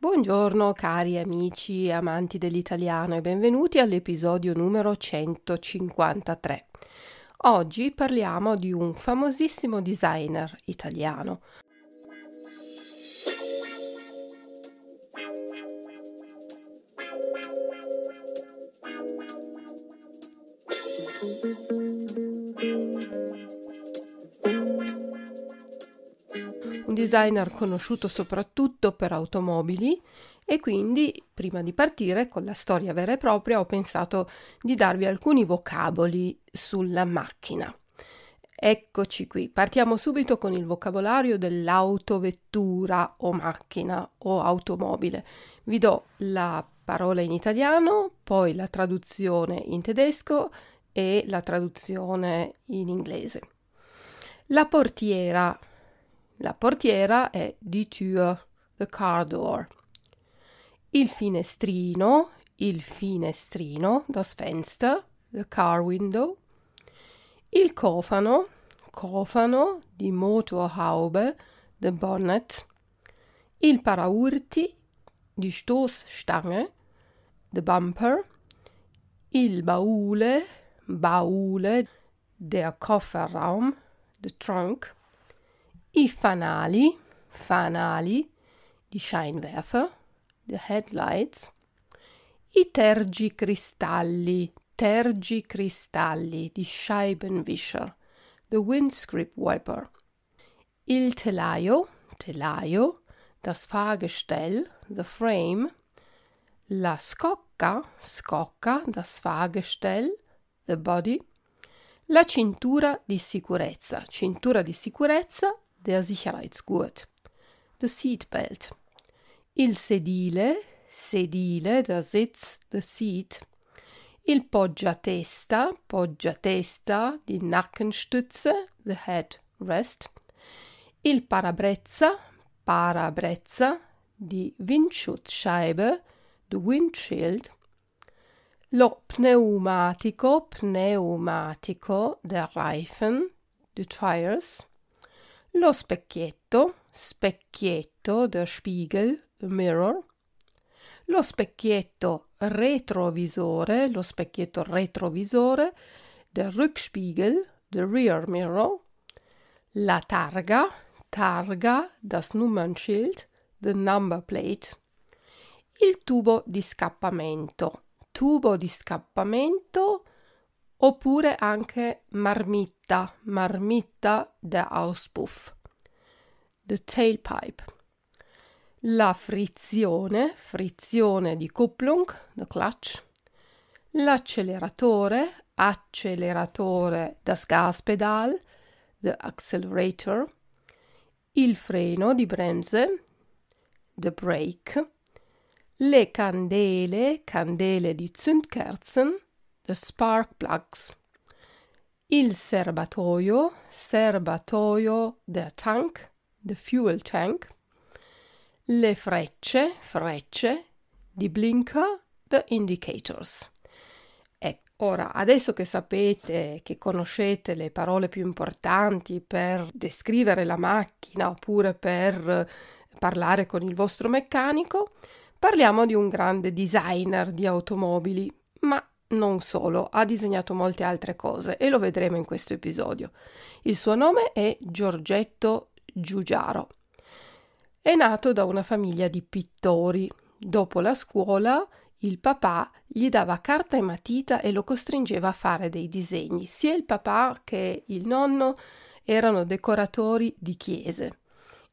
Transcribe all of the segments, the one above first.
Buongiorno cari amici e amanti dell'italiano e benvenuti all'episodio numero 153. Oggi parliamo di un famosissimo designer italiano, designer conosciuto soprattutto per automobili e quindi prima di partire con la storia vera e propria ho pensato di darvi alcuni vocaboli sulla macchina. Eccoci qui, partiamo subito con il vocabolario dell'autovettura o macchina o automobile. Vi do la parola in italiano, poi la traduzione in tedesco e la traduzione in inglese. La portiera la portiera è di Tür, the car door. Il finestrino, il finestrino, das Fenster, the car window. Il cofano, cofano, di Motorhaube, the bonnet. Il paraurti, di Stoßstange, the bumper. Il baule, baule, der Kofferraum, the trunk i fanali, fanali, di Scheinwerfer, the headlights, i tergicristalli, tergicristalli, di Scheibenwischer, the windscreen wiper, il telaio, telaio, das Fahrgestell, the frame, la scocca, scocca, das Fahrgestell, the body, la cintura di sicurezza, cintura di sicurezza, der Sicherheitsgurt, the Seatbelt. Il sedile, sedile, der Sitz, the Seat. Il poggiatesta, poggiatesta, die Nackenstütze, the headrest. Il parabrezza, parabrezza, die Windschutzscheibe, the windshield. Lo pneumatico, pneumatico, der Reifen, the tires. lo specchietto, specchietto, der Spiegel, mirror, lo specchietto retrovisore, lo specchietto retrovisore, der Rückspiegel, the rear mirror, la targa, targa, das Nummernschild, the number plate, il tubo di scappamento, tubo di scappamento oppure anche marmitta, marmitta der Auspuff, the tailpipe. La frizione, frizione di Kupplung, the clutch. L'acceleratore, acceleratore das Gaspedal, the accelerator. Il freno di bremse, the brake. Le candele, candele di Zündkerzen the spark plugs. Il serbatoio, serbatoio the tank, the fuel tank. Le frecce, frecce, di blinker, the indicators. E ora, adesso che sapete, che conoscete le parole più importanti per descrivere la macchina oppure per eh, parlare con il vostro meccanico, parliamo di un grande designer di automobili, ma non solo, ha disegnato molte altre cose e lo vedremo in questo episodio. Il suo nome è Giorgetto Giugiaro. È nato da una famiglia di pittori. Dopo la scuola, il papà gli dava carta e matita e lo costringeva a fare dei disegni. Sia il papà che il nonno erano decoratori di chiese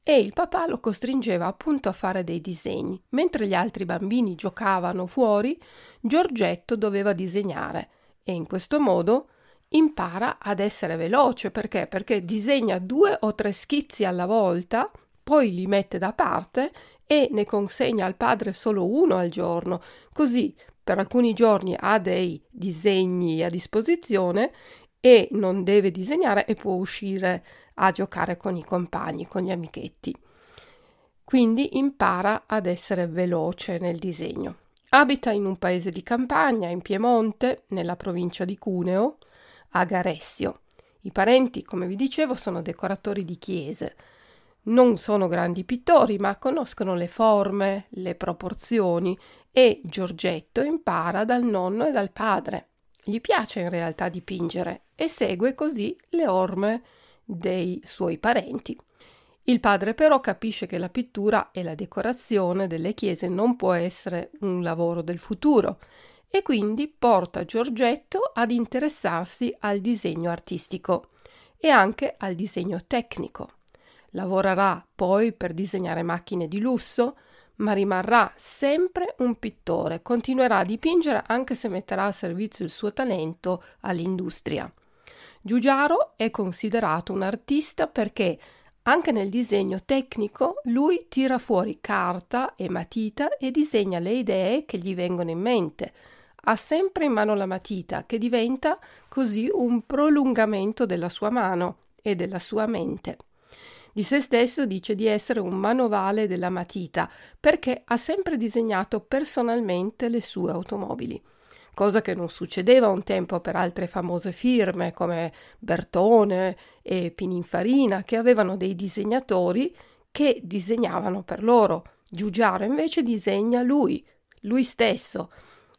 e il papà lo costringeva appunto a fare dei disegni. Mentre gli altri bambini giocavano fuori, Giorgetto doveva disegnare e in questo modo impara ad essere veloce perché? Perché disegna due o tre schizzi alla volta, poi li mette da parte e ne consegna al padre solo uno al giorno, così per alcuni giorni ha dei disegni a disposizione e non deve disegnare e può uscire a giocare con i compagni, con gli amichetti. Quindi impara ad essere veloce nel disegno. Abita in un paese di campagna, in Piemonte, nella provincia di Cuneo, a Garessio. I parenti, come vi dicevo, sono decoratori di chiese. Non sono grandi pittori, ma conoscono le forme, le proporzioni e Giorgetto impara dal nonno e dal padre. Gli piace in realtà dipingere e segue così le orme dei suoi parenti. Il padre però capisce che la pittura e la decorazione delle chiese non può essere un lavoro del futuro e quindi porta Giorgetto ad interessarsi al disegno artistico e anche al disegno tecnico. Lavorerà poi per disegnare macchine di lusso, ma rimarrà sempre un pittore, continuerà a dipingere anche se metterà a servizio il suo talento all'industria. Giugiaro è considerato un artista perché anche nel disegno tecnico lui tira fuori carta e matita e disegna le idee che gli vengono in mente. Ha sempre in mano la matita che diventa così un prolungamento della sua mano e della sua mente. Di se stesso dice di essere un manovale della matita perché ha sempre disegnato personalmente le sue automobili cosa che non succedeva un tempo per altre famose firme come Bertone e Pininfarina, che avevano dei disegnatori che disegnavano per loro. Giugiaro invece disegna lui, lui stesso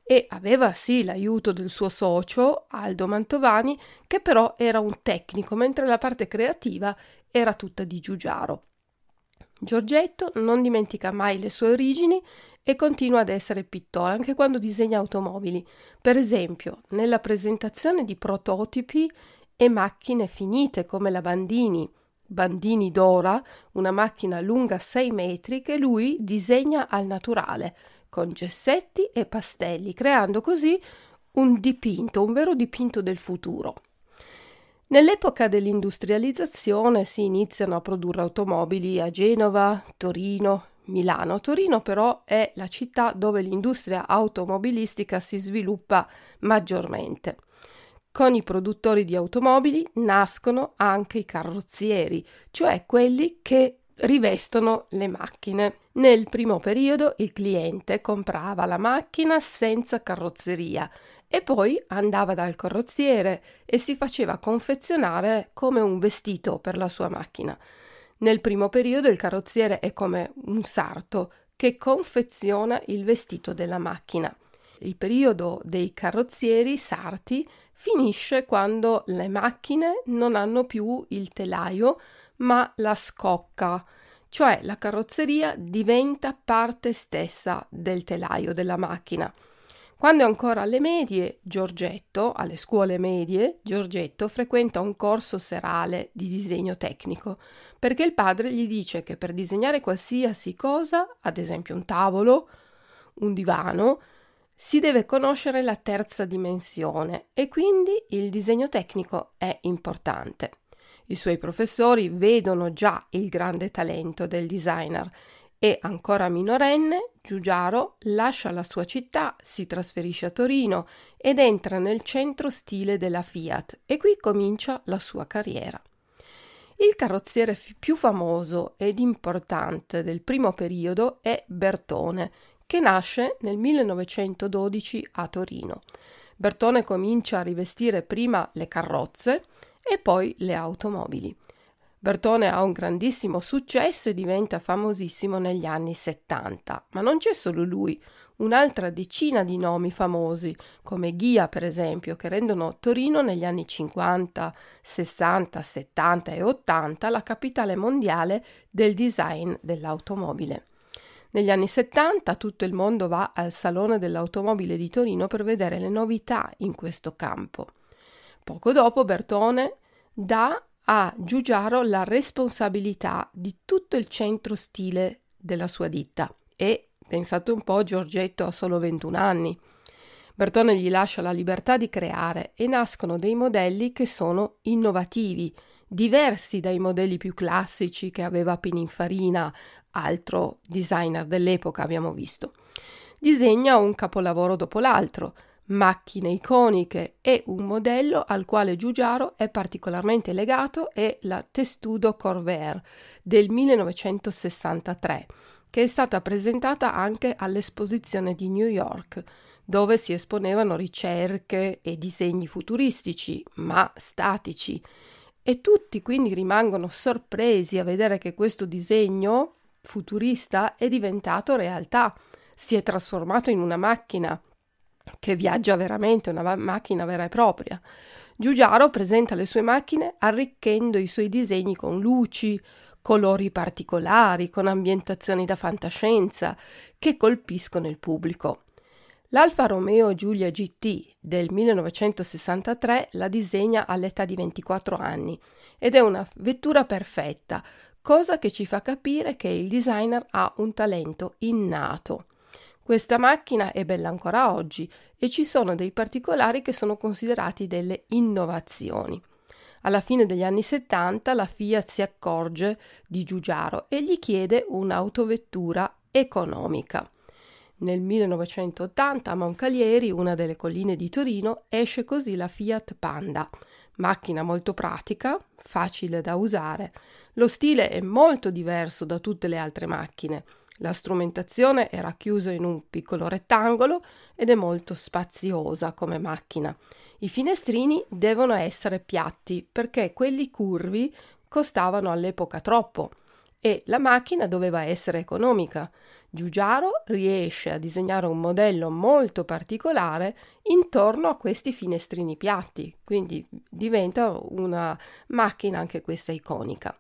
e aveva sì l'aiuto del suo socio Aldo Mantovani, che però era un tecnico, mentre la parte creativa era tutta di Giugiaro. Giorgetto non dimentica mai le sue origini e continua ad essere pittore anche quando disegna automobili. Per esempio, nella presentazione di prototipi e macchine finite come la Bandini, Bandini d'Ora, una macchina lunga 6 metri che lui disegna al naturale con gessetti e pastelli, creando così un dipinto, un vero dipinto del futuro. Nell'epoca dell'industrializzazione si iniziano a produrre automobili a Genova, Torino, Milano. Torino però è la città dove l'industria automobilistica si sviluppa maggiormente. Con i produttori di automobili nascono anche i carrozzieri, cioè quelli che rivestono le macchine. Nel primo periodo il cliente comprava la macchina senza carrozzeria e poi andava dal carrozziere e si faceva confezionare come un vestito per la sua macchina. Nel primo periodo il carrozziere è come un sarto che confeziona il vestito della macchina. Il periodo dei carrozzieri sarti finisce quando le macchine non hanno più il telaio ma la scocca, cioè la carrozzeria diventa parte stessa del telaio della macchina. Quando è ancora alle medie, Giorgetto, alle scuole medie, Giorgetto frequenta un corso serale di disegno tecnico, perché il padre gli dice che per disegnare qualsiasi cosa, ad esempio un tavolo, un divano, si deve conoscere la terza dimensione e quindi il disegno tecnico è importante. I suoi professori vedono già il grande talento del designer e ancora minorenne, Giugiaro lascia la sua città, si trasferisce a Torino ed entra nel centro stile della Fiat e qui comincia la sua carriera. Il carrozziere f- più famoso ed importante del primo periodo è Bertone, che nasce nel 1912 a Torino. Bertone comincia a rivestire prima le carrozze e poi le automobili. Bertone ha un grandissimo successo e diventa famosissimo negli anni 70, ma non c'è solo lui, un'altra decina di nomi famosi, come Ghia per esempio, che rendono Torino negli anni 50, 60, 70 e 80 la capitale mondiale del design dell'automobile. Negli anni 70 tutto il mondo va al Salone dell'Automobile di Torino per vedere le novità in questo campo. Poco dopo Bertone dà a Giugiaro la responsabilità di tutto il centro stile della sua ditta e, pensate un po', Giorgetto ha solo 21 anni. Bertone gli lascia la libertà di creare e nascono dei modelli che sono innovativi, diversi dai modelli più classici che aveva Pininfarina, altro designer dell'epoca abbiamo visto. Disegna un capolavoro dopo l'altro, macchine iconiche e un modello al quale Giugiaro è particolarmente legato è la Testudo Corvair del 1963, che è stata presentata anche all'esposizione di New York, dove si esponevano ricerche e disegni futuristici, ma statici. E tutti quindi rimangono sorpresi a vedere che questo disegno futurista è diventato realtà, si è trasformato in una macchina che viaggia veramente, una macchina vera e propria. Giugiaro presenta le sue macchine arricchendo i suoi disegni con luci, colori particolari, con ambientazioni da fantascienza che colpiscono il pubblico. L'Alfa Romeo Giulia GT del 1963 la disegna all'età di 24 anni ed è una vettura perfetta, cosa che ci fa capire che il designer ha un talento innato. Questa macchina è bella ancora oggi e ci sono dei particolari che sono considerati delle innovazioni. Alla fine degli anni 70 la Fiat si accorge di Giugiaro e gli chiede un'autovettura economica. Nel 1980 a Moncalieri, una delle colline di Torino, esce così la Fiat Panda. Macchina molto pratica, facile da usare. Lo stile è molto diverso da tutte le altre macchine. La strumentazione è racchiusa in un piccolo rettangolo ed è molto spaziosa come macchina. I finestrini devono essere piatti perché quelli curvi costavano all'epoca troppo e la macchina doveva essere economica. Giugiaro riesce a disegnare un modello molto particolare intorno a questi finestrini piatti, quindi diventa una macchina anche questa iconica.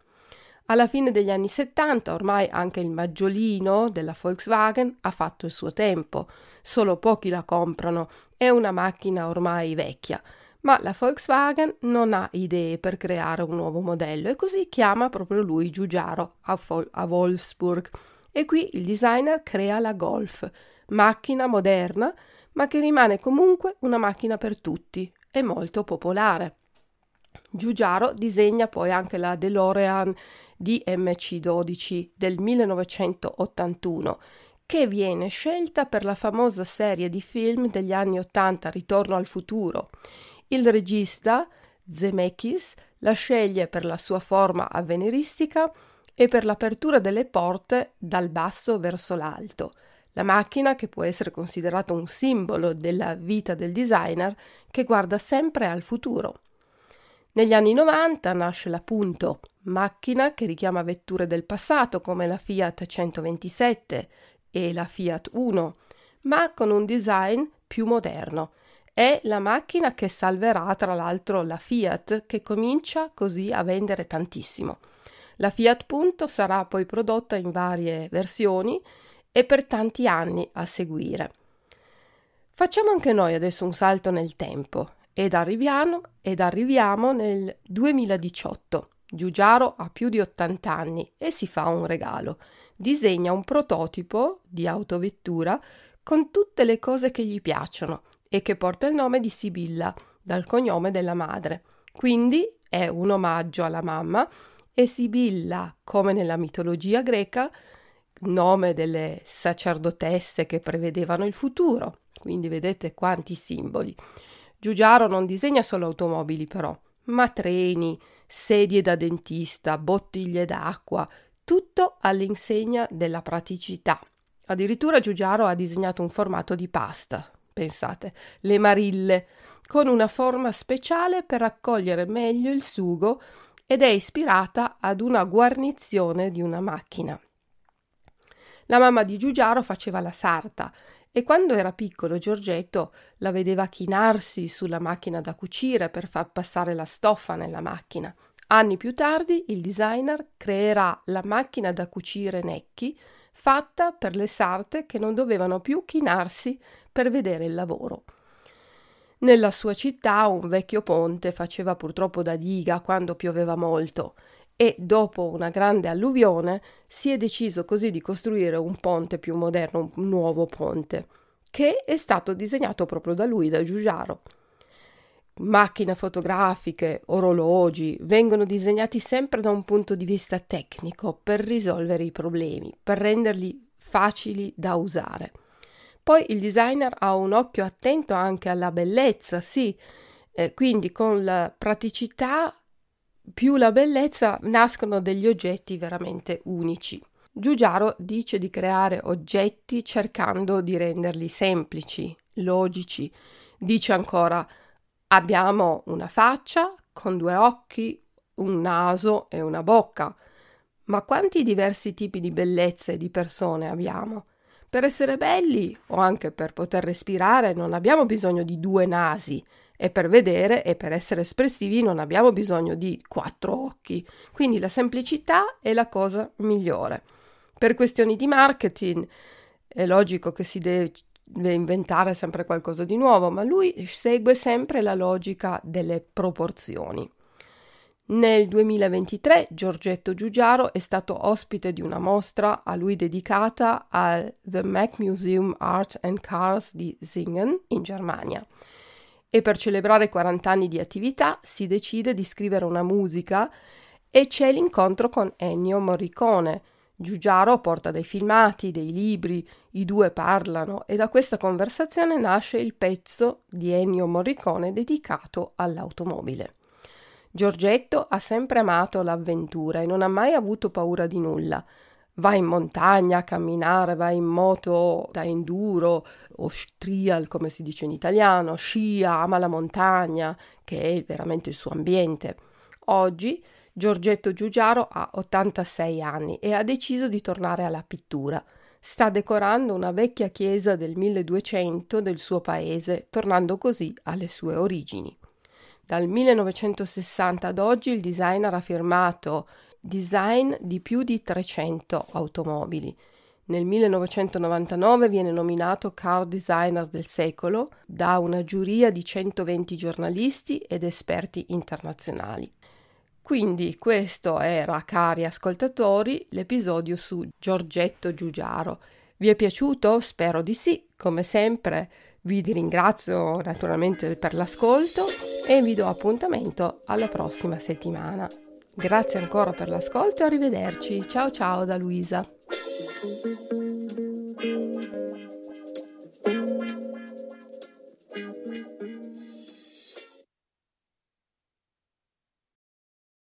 Alla fine degli anni 70 ormai anche il maggiolino della Volkswagen ha fatto il suo tempo, solo pochi la comprano, è una macchina ormai vecchia, ma la Volkswagen non ha idee per creare un nuovo modello e così chiama proprio lui Giugiaro a, Vol- a Wolfsburg. E qui il designer crea la Golf, macchina moderna, ma che rimane comunque una macchina per tutti e molto popolare. Giugiaro disegna poi anche la DeLorean DMC12 del 1981 che viene scelta per la famosa serie di film degli anni 80 Ritorno al futuro. Il regista Zemeckis la sceglie per la sua forma avveniristica e per l'apertura delle porte dal basso verso l'alto. La macchina, che può essere considerata un simbolo della vita del designer, che guarda sempre al futuro. Negli anni 90 nasce l'appunto macchina che richiama vetture del passato come la Fiat 127 e la Fiat 1, ma con un design più moderno. È la macchina che salverà tra l'altro la Fiat che comincia così a vendere tantissimo. La Fiat Punto sarà poi prodotta in varie versioni e per tanti anni a seguire. Facciamo anche noi adesso un salto nel tempo ed arriviamo, ed arriviamo nel 2018. Giugiaro ha più di 80 anni e si fa un regalo. Disegna un prototipo di autovettura con tutte le cose che gli piacciono e che porta il nome di Sibilla, dal cognome della madre. Quindi è un omaggio alla mamma e Sibilla, come nella mitologia greca, nome delle sacerdotesse che prevedevano il futuro. Quindi vedete quanti simboli. Giugiaro non disegna solo automobili però, ma treni, sedie da dentista, bottiglie d'acqua, tutto all'insegna della praticità. Addirittura Giugiaro ha disegnato un formato di pasta, pensate, le marille, con una forma speciale per raccogliere meglio il sugo ed è ispirata ad una guarnizione di una macchina. La mamma di Giugiaro faceva la sarta e quando era piccolo Giorgetto la vedeva chinarsi sulla macchina da cucire per far passare la stoffa nella macchina. Anni più tardi il designer creerà la macchina da cucire Necchi fatta per le sarte che non dovevano più chinarsi per vedere il lavoro. Nella sua città un vecchio ponte faceva purtroppo da diga quando pioveva molto e dopo una grande alluvione si è deciso così di costruire un ponte più moderno, un nuovo ponte, che è stato disegnato proprio da lui, da Giugiaro. Macchine fotografiche, orologi vengono disegnati sempre da un punto di vista tecnico per risolvere i problemi, per renderli facili da usare. Poi il designer ha un occhio attento anche alla bellezza, sì, eh, quindi con la praticità più la bellezza, nascono degli oggetti veramente unici. Giugiaro dice di creare oggetti cercando di renderli semplici, logici. Dice ancora abbiamo una faccia con due occhi, un naso e una bocca. Ma quanti diversi tipi di bellezze e di persone abbiamo? Per essere belli o anche per poter respirare non abbiamo bisogno di due nasi, e per vedere e per essere espressivi non abbiamo bisogno di quattro occhi. Quindi la semplicità è la cosa migliore. Per questioni di marketing è logico che si deve inventare sempre qualcosa di nuovo, ma lui segue sempre la logica delle proporzioni. Nel 2023 Giorgetto Giugiaro è stato ospite di una mostra a lui dedicata al The Mac Museum Art and Cars di Singen in Germania e per celebrare 40 anni di attività si decide di scrivere una musica e c'è l'incontro con Ennio Morricone. Giugiaro porta dei filmati, dei libri, i due parlano e da questa conversazione nasce il pezzo di Ennio Morricone dedicato all'automobile. Giorgetto ha sempre amato l'avventura e non ha mai avuto paura di nulla vai in montagna a camminare, vai in moto da enduro o trial come si dice in italiano, scia, ama la montagna, che è veramente il suo ambiente. Oggi Giorgetto Giugiaro ha 86 anni e ha deciso di tornare alla pittura. Sta decorando una vecchia chiesa del 1200 del suo paese, tornando così alle sue origini. Dal 1960 ad oggi il designer ha firmato design di più di 300 automobili. Nel 1999 viene nominato Car Designer del secolo da una giuria di 120 giornalisti ed esperti internazionali. Quindi questo era, cari ascoltatori, l'episodio su Giorgetto Giugiaro. Vi è piaciuto? Spero di sì. Come sempre vi ringrazio naturalmente per l'ascolto e vi do appuntamento alla prossima settimana. Grazie ancora per l'ascolto e arrivederci. Ciao ciao da Luisa.